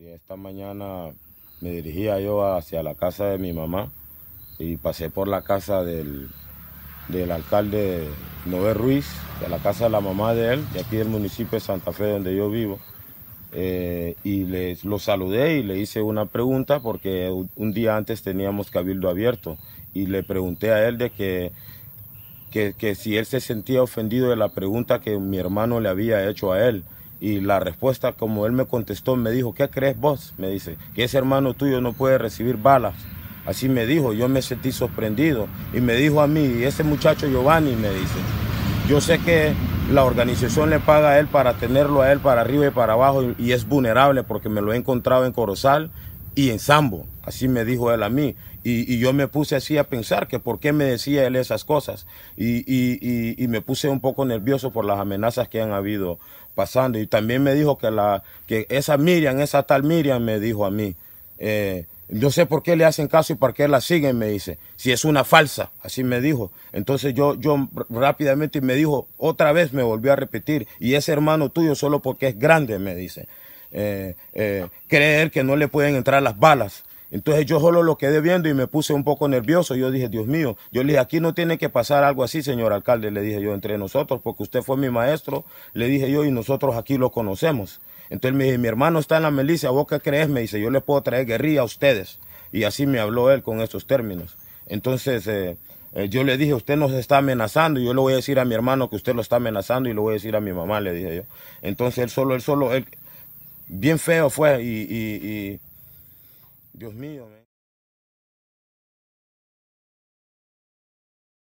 Esta mañana me dirigía yo hacia la casa de mi mamá y pasé por la casa del, alcalde Noé Ruiz, de la casa de la mamá de él, de aquí del municipio de Santa Fe, donde yo vivo. Eh, y les, lo saludé y le hice una pregunta porque un día antes teníamos cabildo abierto y le pregunté a él de que, que si él se sentía ofendido de la pregunta que mi hermano le había hecho a él y la respuesta, como él me contestó, me dijo, ¿qué crees vos? Me dice, que ese hermano tuyo no puede recibir balas. Así me dijo, yo me sentí sorprendido. Y me dijo a mí, y ese muchacho Giovanni, me dice, yo sé que la organización le paga a él para tenerlo a él para arriba y para abajo y, y es vulnerable porque me lo he encontrado en Corozal y en Sambo. Así me dijo él a mí. Y, yo me puse así a pensar que por qué me decía él esas cosas. Y, me puse un poco nervioso por las amenazas que han habido pasando. Y también me dijo que, la, que esa Miriam, esa tal Miriam, me dijo a mí. Eh, yo sé por qué le hacen caso y por qué la siguen, me dice. Si es una falsa, así me dijo. Entonces yo, yo rápidamente me dijo, otra vez me volvió a repetir, y ese hermano tuyo solo porque es grande, me dice. Eh, eh, creer que no le pueden entrar las balas. Entonces yo solo lo quedé viendo y me puse un poco nervioso. Yo dije, Dios mío, yo le dije, aquí no tiene que pasar algo así, señor alcalde, le dije yo entre nosotros, porque usted fue mi maestro, le dije yo, y nosotros aquí lo conocemos. Entonces me dije, mi hermano está en la milicia, ¿vos qué crees? Me dice, yo le puedo traer guerrilla a ustedes. Y así me habló él con esos términos. Entonces eh, yo le dije, usted nos está amenazando, y yo le voy a decir a mi hermano que usted lo está amenazando y lo voy a decir a mi mamá, le dije yo. Entonces él solo, él solo, él, bien feo fue y, Dios mío.